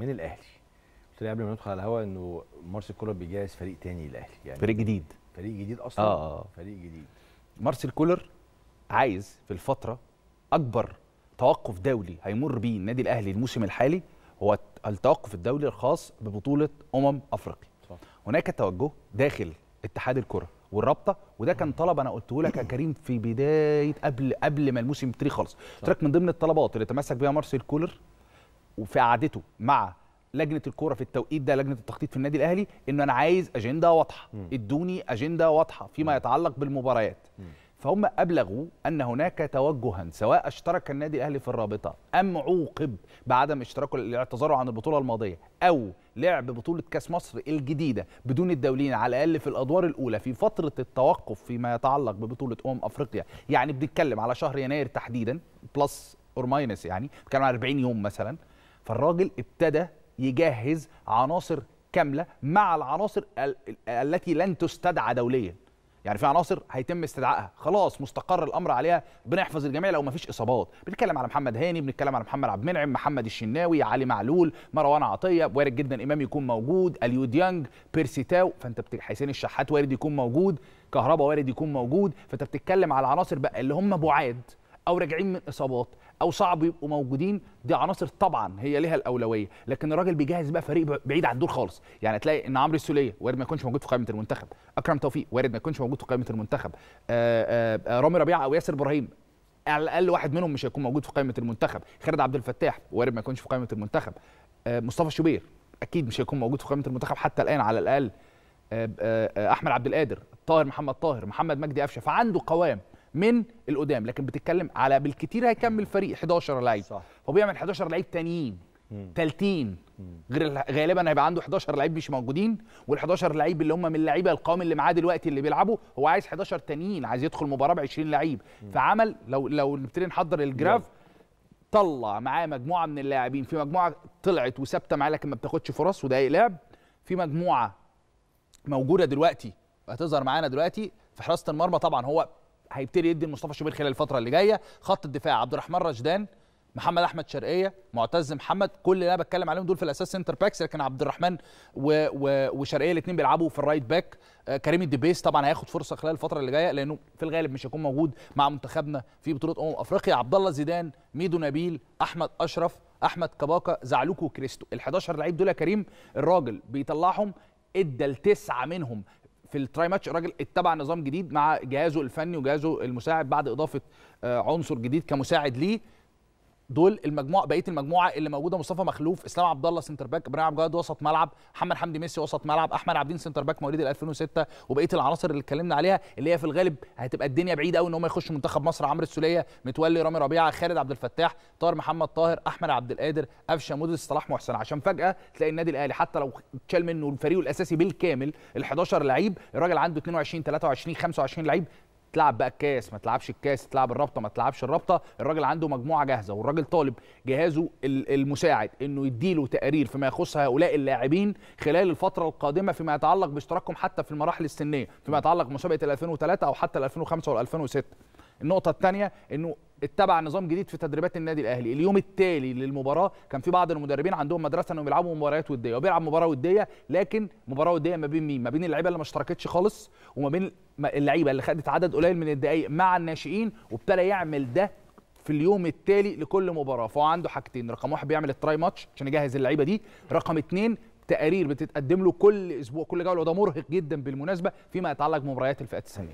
من الاهلي قلت لي قبل ما ندخل على الهواء انه مارسيل كولر بيجهز فريق تاني للاهلي يعني فريق جديد فريق جديد اصلا آه. آه،, آه. فريق جديد مارسيل كولر عايز في الفتره اكبر توقف دولي هيمر بيه النادي الاهلي الموسم الحالي هو التوقف الدولي الخاص ببطوله امم افريقيا هناك توجه داخل اتحاد الكره والرابطه وده كان آه. طلب انا قلته لك يا كريم في بدايه قبل قبل ما الموسم يبتدي خالص قلت لك من ضمن الطلبات اللي تمسك بيها مارسيل كولر وفي قعدته مع لجنه الكوره في التوقيت ده لجنه التخطيط في النادي الاهلي ان انا عايز اجنده واضحه ادوني اجنده واضحه فيما يتعلق بالمباريات فهم ابلغوا ان هناك توجها سواء اشترك النادي الاهلي في الرابطه ام عوقب بعدم اشتراكه لاعتذاره عن البطوله الماضيه او لعب بطوله كاس مصر الجديده بدون الدولين على الاقل في الادوار الاولى في فتره التوقف فيما يتعلق ببطوله امم افريقيا يعني بنتكلم على شهر يناير تحديدا بلس اور ماينس يعني بنتكلم على 40 يوم مثلا فالراجل ابتدى يجهز عناصر كامله مع العناصر التي لن تستدعى دوليا يعني في عناصر هيتم استدعائها خلاص مستقر الامر عليها بنحفظ الجميع لو ما فيش اصابات بنتكلم على محمد هاني بنتكلم على محمد عبد المنعم محمد الشناوي علي معلول مروان عطيه وارد جدا امام يكون موجود اليو ديانج بيرسي تاو فانت بت... حسين الشحات وارد يكون موجود كهربا وارد يكون موجود فانت بتتكلم على عناصر بقى اللي هم بعاد او راجعين من اصابات او صعب يبقوا موجودين دي عناصر طبعا هي ليها الاولويه لكن الراجل بيجهز بقى فريق بعيد عن الدور خالص يعني تلاقي ان عمرو السوليه وارد ما يكونش موجود في قائمه المنتخب اكرم توفيق وارد ما يكونش موجود في قائمه المنتخب آه، آه، آه، رامي ربيعه او ياسر ابراهيم على الاقل واحد منهم مش هيكون موجود في قائمه المنتخب خالد عبد الفتاح وارد ما يكونش في قائمه المنتخب مصطفى شوبير اكيد مش هيكون موجود في قائمه المنتخب حتى الان على الاقل احمد عبد القادر طاهر محمد طاهر محمد مجدي قفشه فعنده قوام من القدام لكن بتتكلم على بالكتير هيكمل فريق 11 لعيب فبيعمل 11 لعيب تانيين تالتين غير غالبا هيبقى عنده 11 لعيب مش موجودين وال11 لعيب اللي هم من اللعيبه القوام اللي معاه دلوقتي اللي بيلعبوا هو عايز 11 تانيين عايز يدخل مباراه ب 20 لعيب فعمل لو لو نبتدي نحضر الجراف طلع معاه مجموعه من اللاعبين في مجموعه طلعت وثابته معاه لكن ما بتاخدش فرص وده لعب في مجموعه موجوده دلوقتي هتظهر معانا دلوقتي في حراسه المرمى طبعا هو هيبتدي يدي لمصطفى شوبير خلال الفتره اللي جايه خط الدفاع عبد الرحمن رشدان محمد احمد شرقيه معتز محمد كل اللي انا بتكلم عليهم دول في الاساس سنتر باكس لكن عبد الرحمن و... و... وشرقيه الاثنين بيلعبوا في الرايت باك آه، كريم الدبيس طبعا هياخد فرصه خلال الفتره اللي جايه لانه في الغالب مش هيكون موجود مع منتخبنا في بطوله امم افريقيا عبد الله زيدان ميدو نبيل احمد اشرف احمد كباكا زعلوكو كريستو ال11 لعيب دول يا كريم الراجل بيطلعهم ادى لتسعه منهم في التراي ماتش الراجل اتبع نظام جديد مع جهازه الفني وجهازه المساعد بعد اضافه آه، عنصر جديد كمساعد ليه دول المجموعه بقيه المجموعه اللي موجوده مصطفى مخلوف اسلام عبد الله سنتر باك ابراهيم عبد الجواد وسط ملعب محمد حمدي ميسي وسط ملعب احمد عبدين سنتر باك مواليد 2006 وبقيه العناصر اللي اتكلمنا عليها اللي هي في الغالب هتبقى الدنيا بعيده قوي ان هم يخشوا منتخب مصر عمرو السوليه متولي رامي ربيعه خالد عبد الفتاح طاهر محمد طاهر احمد عبد القادر قفشه مودريس صلاح محسن عشان فجاه تلاقي النادي الاهلي حتى لو اتشال منه الفريق الاساسي بالكامل ال 11 لعيب الراجل عنده 22 23 25 لعيب تلعب بقى الكاس ما تلعبش الكاس تلعب الرابطه ما تلعبش الرابطه الراجل عنده مجموعه جاهزه والراجل طالب جهازه المساعد انه يديله تقارير فيما يخص هؤلاء اللاعبين خلال الفتره القادمه فيما يتعلق باشتراكهم حتى في المراحل السنيه فيما يتعلق بمسابقه 2003 او حتى 2005 و 2006 النقطه الثانيه انه اتبع نظام جديد في تدريبات النادي الاهلي اليوم التالي للمباراه كان في بعض المدربين عندهم مدرسه انهم يلعبوا مباريات وديه وبيلعب مباراه وديه لكن مباراه وديه ما بين مين ما بين اللعيبه اللي ما اشتركتش خالص وما بين اللعيبه اللي خدت عدد قليل من الدقائق مع الناشئين وابتدى يعمل ده في اليوم التالي لكل مباراه فهو عنده حاجتين رقم واحد بيعمل التراي ماتش عشان يجهز اللعيبه دي رقم اتنين تقارير بتتقدم له كل اسبوع كل جوله وده مرهق جدا بالمناسبه فيما يتعلق بمباريات الفئات السنيه